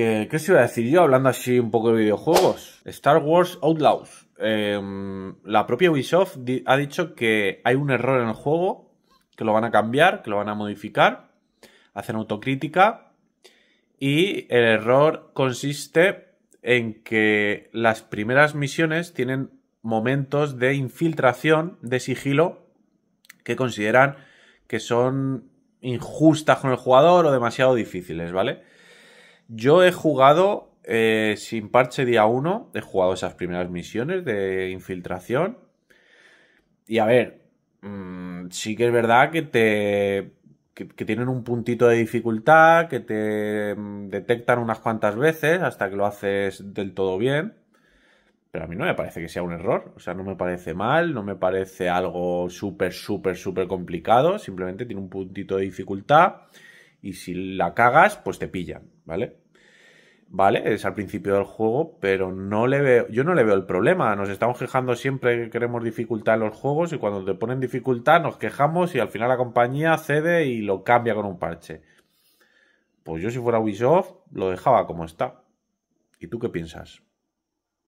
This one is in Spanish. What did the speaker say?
¿Qué os iba a decir yo hablando así un poco de videojuegos? Star Wars Outlaws. Em, la propia Ubisoft ha dicho que hay un error en el juego, que lo van a cambiar, que lo van a modificar, hacen autocrítica y el error consiste en que las primeras misiones tienen momentos de infiltración, de sigilo, que consideran que son injustas con el jugador o demasiado difíciles, ¿vale? Yo he jugado eh, sin parche día 1, he jugado esas primeras misiones de infiltración. Y a ver, mm, sí que es verdad que te... que tienen un puntito de dificultad, que te mm, detectan unas cuantas veces hasta que lo haces del todo bien pero a mí no me parece que sea un error. O sea, no me parece mal, no me parece algo súper, súper, súper complicado. Simplemente tiene un puntito de dificultad y si la cagas, pues te pillan. ¿vale? Vale, es al principio del juego, pero no le veo, yo no le veo el problema. Nos estamos quejando siempre que queremos dificultad en los juegos y cuando te ponen dificultad nos quejamos y al final la compañía cede y lo cambia con un parche. Pues yo si fuera Ubisoft lo dejaba como está. ¿Y tú qué piensas?